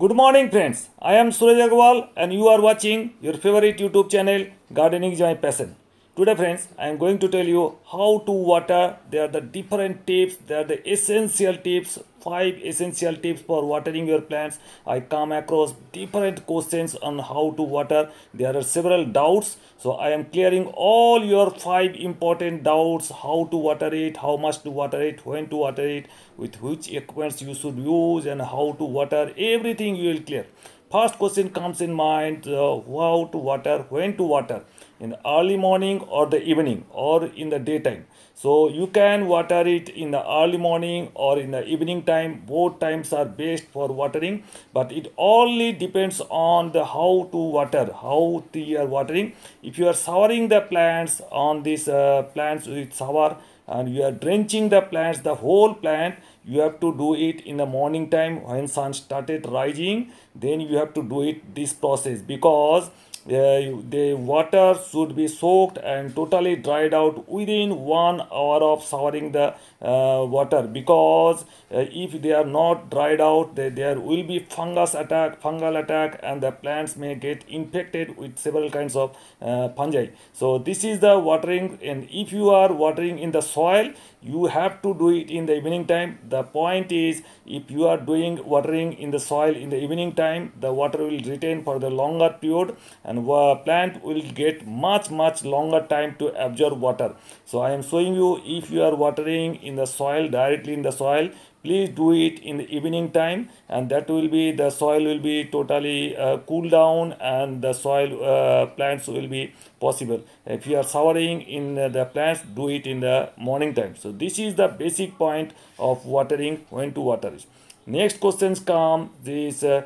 Good morning friends, I am Suraj Agarwal and you are watching your favorite YouTube channel Gardening is My Passion. Today friends, I am going to tell you how to water. There are the different tips, there are the essential tips, five essential tips for watering your plants. I come across different questions on how to water. There are several doubts. So I am clearing all your five important doubts, how to water it, how much to water it, when to water it, with which equipment you should use and how to water, everything you will clear. First question comes in mind, uh, how to water, when to water in early morning or the evening or in the daytime so you can water it in the early morning or in the evening time both times are best for watering but it only depends on the how to water how you are watering if you are showering the plants on this uh, plants with shower and you are drenching the plants the whole plant you have to do it in the morning time when sun started rising then you have to do it this process because uh, the water should be soaked and totally dried out within one hour of showering the uh, water because uh, if they are not dried out they, there will be fungus attack fungal attack and the plants may get infected with several kinds of uh, fungi so this is the watering and if you are watering in the soil you have to do it in the evening time the point is if you are doing watering in the soil in the evening time the water will retain for the longer period and plant will get much much longer time to absorb water so i am showing you if you are watering in the soil directly in the soil please do it in the evening time and that will be the soil will be totally uh, cool down and the soil uh, plants will be possible if you are showering in uh, the plants do it in the morning time so this is the basic point of watering when to water it next questions come this uh,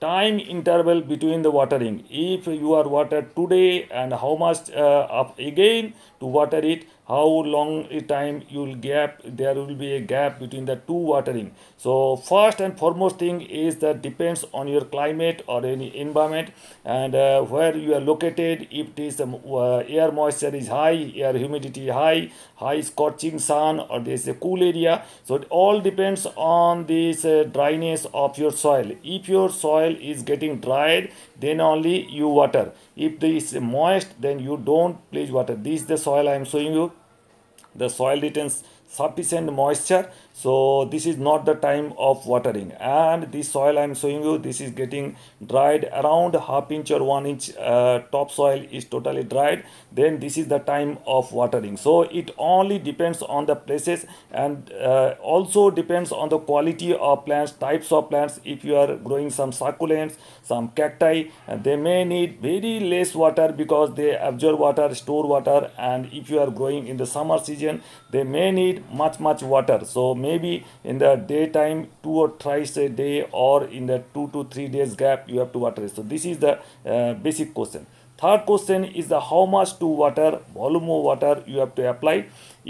time interval between the watering if you are watered today and how much uh, again to water it how long a time you will gap there will be a gap between the two watering so first and foremost thing is that depends on your climate or any environment and uh, where you are located if it is um, uh, air moisture is high air humidity high high scorching sun or there is a cool area so it all depends on this uh, dryness of your soil if your soil is getting dried then only you water if this is moist then you don't please water this is the soil i am showing you the soil retains sufficient moisture so this is not the time of watering and this soil i'm showing you this is getting dried around half inch or one inch uh, top soil is totally dried then this is the time of watering so it only depends on the places and uh, also depends on the quality of plants types of plants if you are growing some succulents some cacti uh, they may need very less water because they absorb water store water and if you are growing in the summer season they may need much much water so maybe in the daytime two or thrice a day or in the two to three days gap you have to water it so this is the uh, basic question third question is the how much to water volume of water you have to apply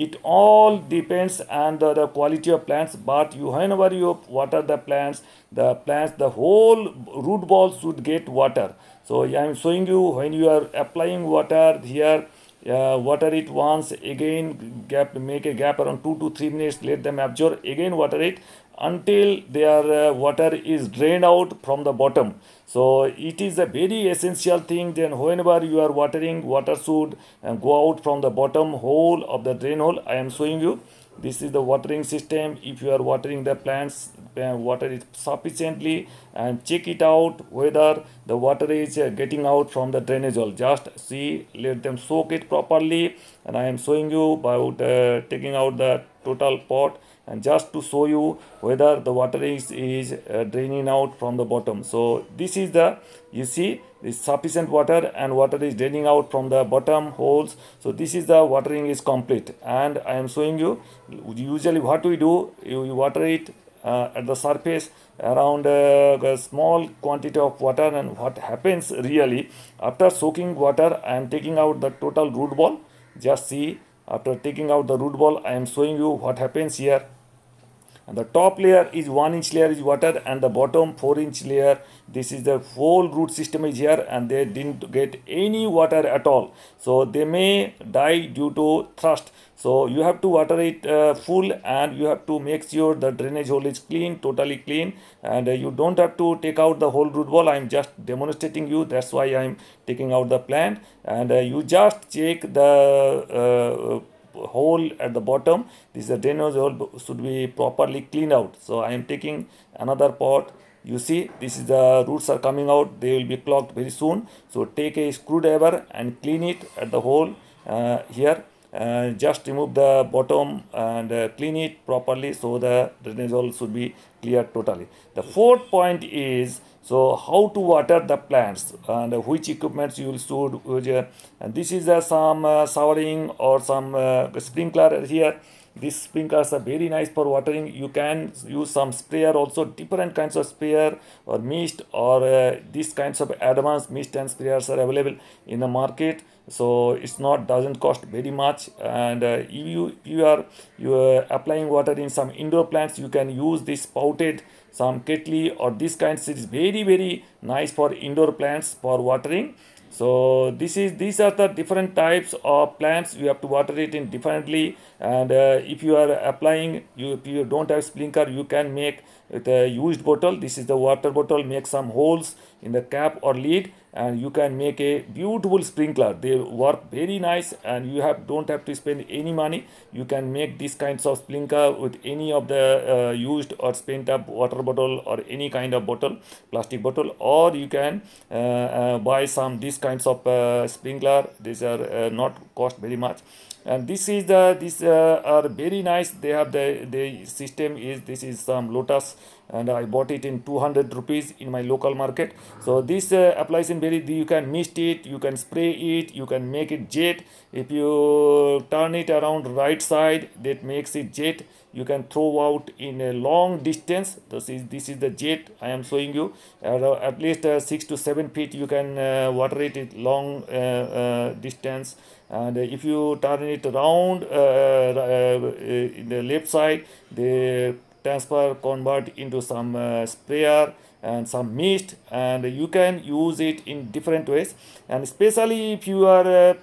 it all depends on the, the quality of plants but you whenever you water the plants the plants the whole root ball should get water so i am showing you when you are applying water here uh, water it once again gap make a gap around 2 to 3 minutes let them absorb again water it until their uh, water is drained out from the bottom so it is a very essential thing then whenever you are watering water should uh, go out from the bottom hole of the drain hole i am showing you this is the watering system if you are watering the plants uh, water it sufficiently and check it out whether the water is uh, getting out from the drainage hole just see let them soak it properly and i am showing you about uh, taking out the total pot and just to show you whether the water is, is uh, draining out from the bottom so this is the you see the sufficient water and water is draining out from the bottom holes so this is the watering is complete and i am showing you usually what we do you water it uh, at the surface around uh, a small quantity of water and what happens really after soaking water i am taking out the total root ball just see after taking out the root ball i am showing you what happens here and the top layer is 1 inch layer is water and the bottom 4 inch layer this is the whole root system is here and they didn't get any water at all so they may die due to thrust so you have to water it uh, full and you have to make sure the drainage hole is clean totally clean and uh, you don't have to take out the whole root ball i'm just demonstrating you that's why i'm taking out the plant and uh, you just check the uh, hole at the bottom this is a drainage hole should be properly cleaned out so i am taking another pot you see this is the roots are coming out they will be clogged very soon so take a screwdriver and clean it at the hole uh, here uh, just remove the bottom and uh, clean it properly so the drainage should be cleared totally the fourth point is so how to water the plants and which equipments you should use uh, and this is uh, some uh, showering or some uh, sprinkler here these sprinklers are very nice for watering you can use some sprayer also different kinds of sprayer or mist or uh, these kinds of advanced mist and sprayers are available in the market so it's not doesn't cost very much and uh, you you are you are applying water in some indoor plants you can use this spouted some kettle or this kind it is very very nice for indoor plants for watering so this is these are the different types of plants you have to water it in differently and uh, if you are applying you if you don't have sprinkler you can make the used bottle this is the water bottle make some holes in the cap or lid and you can make a beautiful sprinkler they work very nice and you have don't have to spend any money you can make these kinds of sprinkler with any of the uh, used or spent up water bottle or any kind of bottle plastic bottle or you can uh, uh, buy some these kinds of uh, sprinkler these are uh, not cost very much and this is the this uh, are very nice they have the the system is this is some lotus and i bought it in 200 rupees in my local market so this uh, applies in very you can mist it you can spray it you can make it jet if you turn it around right side that makes it jet you can throw out in a long distance this is this is the jet i am showing you at, uh, at least uh, 6 to 7 feet you can uh, water it long uh, uh, distance and if you turn it around uh, in the left side the transfer convert into some sprayer and some mist and you can use it in different ways and especially if you are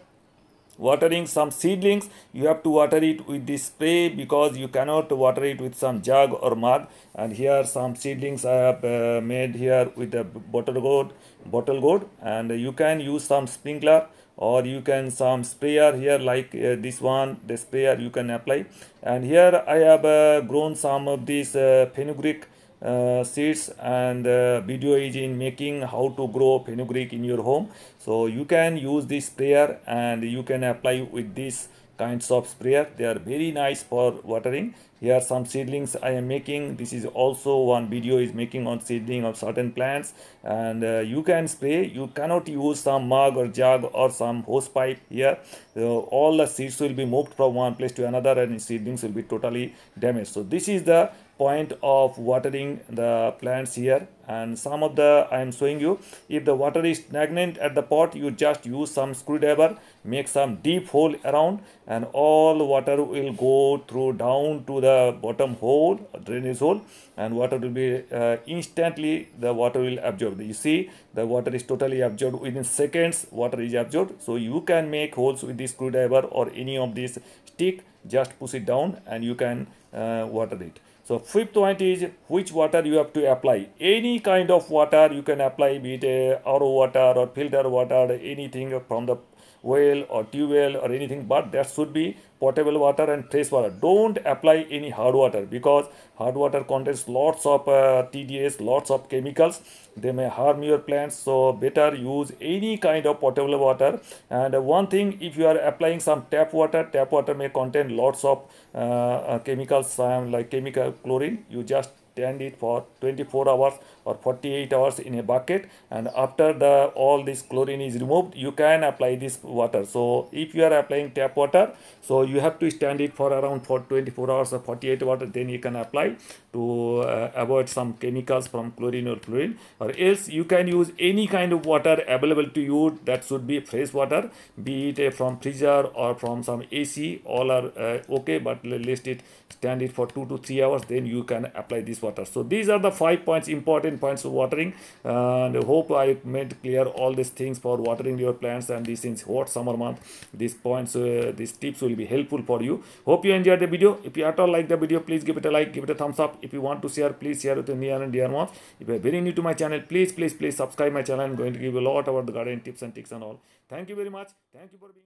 watering some seedlings you have to water it with this spray because you cannot water it with some jug or mug and here some seedlings i have uh, made here with a bottle gourd bottle gourd and you can use some sprinkler or you can some sprayer here like uh, this one the sprayer you can apply and here i have uh, grown some of this uh, fenugreek uh, seeds and uh, video is in making how to grow fenugreek in your home so you can use this sprayer and you can apply with these kinds of sprayer they are very nice for watering here are some seedlings i am making this is also one video is making on seedling of certain plants and uh, you can spray you cannot use some mug or jug or some hose pipe here so all the seeds will be moved from one place to another and seedlings will be totally damaged so this is the point of watering the plants here and some of the I am showing you if the water is stagnant at the pot you just use some screwdriver make some deep hole around and all water will go through down to the bottom hole drainage hole and water will be uh, instantly the water will absorb you see the water is totally absorbed within seconds water is absorbed so you can make holes with this screwdriver or any of this stick just push it down and you can uh, water it so fifth point is which water you have to apply. Any kind of water you can apply, be it uh, RO water or filter water, anything from the well or well or anything but that should be potable water and fresh water don't apply any hard water because hard water contains lots of uh, tds lots of chemicals they may harm your plants so better use any kind of potable water and one thing if you are applying some tap water tap water may contain lots of uh, uh chemicals um, like chemical chlorine you just stand it for 24 hours or 48 hours in a bucket and after the all this chlorine is removed you can apply this water so if you are applying tap water so you have to stand it for around for 24 hours or 48 hours then you can apply to uh, avoid some chemicals from chlorine or fluorine or else you can use any kind of water available to you that should be fresh water be it uh, from freezer or from some AC all are uh, okay but let it stand it for two to three hours then you can apply this water so these are the five points important points of watering and I hope I made clear all these things for watering your plants and this things hot summer month these points uh, these tips will be helpful for you hope you enjoyed the video if you at all like the video please give it a like give it a thumbs up if you want to share please share with me and dear ones. if you are very new to my channel please please please subscribe my channel i'm going to give a lot about the garden tips and tricks and all thank you very much thank you for being